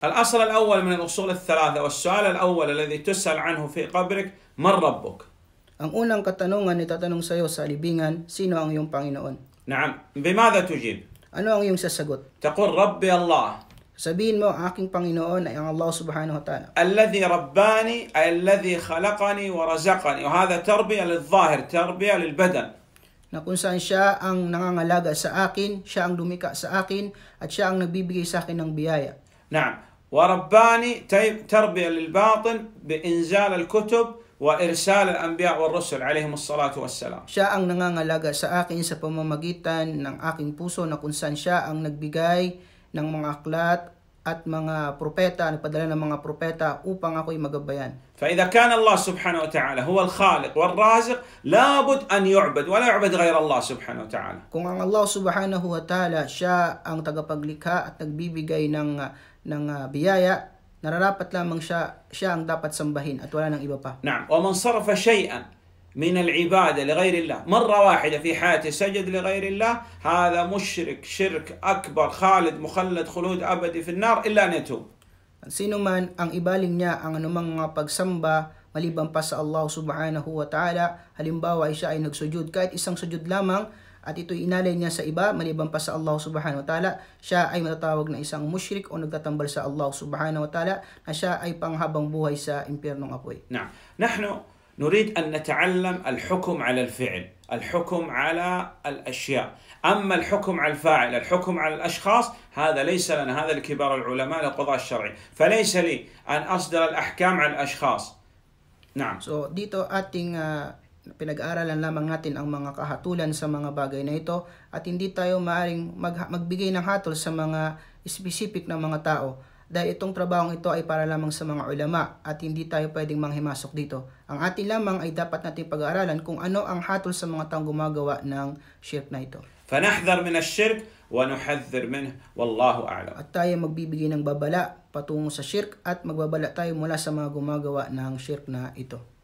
الأصل الأول من الأصول الثلاثة والسؤال الأول الذي تسأل عنه في قبرك من ربك؟ Ang unang katanungan itatanong sa iyo sa libingan, sino ang iyong Panginoon? نعم بماذا تجيب؟ Ano ang iyong sasagot? تقول ربي الله Sabihin mo, aking Panginoon ay ang Allah subhanahu wa ta'ala. الذي رباني أي الذي خلقني ورزقني وهذا تربية للظاهر تربية للبدن Na kung saan siya ang nangangalaga sa akin, siya ang lumika sa akin, at siya ang nagbibigay sa akin ng biyaya. نعم ورباني تربية للباطن بإنزال الكتب وإرسال الأنبياء والرسل عليهم الصلاة والسلام. Siya ang nangangalaga sa akin sa pamamagitan ng aking puso na kung saan siya ang nagbigay ng mga aklat at mga propeta, nagpadala ng mga propeta upang ako'y magabayan. فإذا كان الله سبحانه وتعالى هو الخالق والرازق لابد أن يعبد ولا يعبد غير الله سبحانه وتعالى. Kung ang Allah subhanahu wa ta'ala siya ang tagapaglikha at nagbibigay ng ng uh, biyaya, nararapat lamang siya siya ang dapat sambahin at wala nang iba pa. نعم ومن صرف شيئا من العبادة لغير الله مرة واحدة في حياته سجد لغير الله هذا مشرك شرك أكبر خالد مخلد خلود أبدي في النار إلا أن يتوب Sino man ang ibaling niya ang anumang mga pagsamba maliban pa sa Allah subhanahu wa ta'ala halimbawa ay siya ay nagsujud kahit isang sujud lamang at ito'y inalay niya sa iba maliban pa sa Allah subhanahu wa ta'ala siya ay matatawag na isang mushrik o nagtatambal sa Allah subhanahu wa ta'ala na siya ay panghabang buhay sa impyernong apoy. Na, nahnu نريد أن نتعلم الحكم على الفعل الحكم على الأشياء أما الحكم على الفاعل الحكم على الأشخاص هذا ليس لنا هذا لكبار العلماء للقضاء الشرعي فليس لي أن أصدر الأحكام على الأشخاص نعم So dito ating uh, ah, pinag aralan lamang natin ang mga kahatulan sa mga bagay na ito at hindi tayo maaring mag- magbigay ng hatol sa mga specific na mga tao dahil itong trabahong ito ay para lamang sa mga ulama at hindi tayo pwedeng manghimasok dito. Ang atin lamang ay dapat natin pag-aaralan kung ano ang hatol sa mga taong gumagawa ng shirk na ito. min ash-shirk wa ونحذر منه wallahu a'lam. At tayo magbibigay ng babala patungo sa shirk at magbabala tayo mula sa mga gumagawa ng shirk na ito.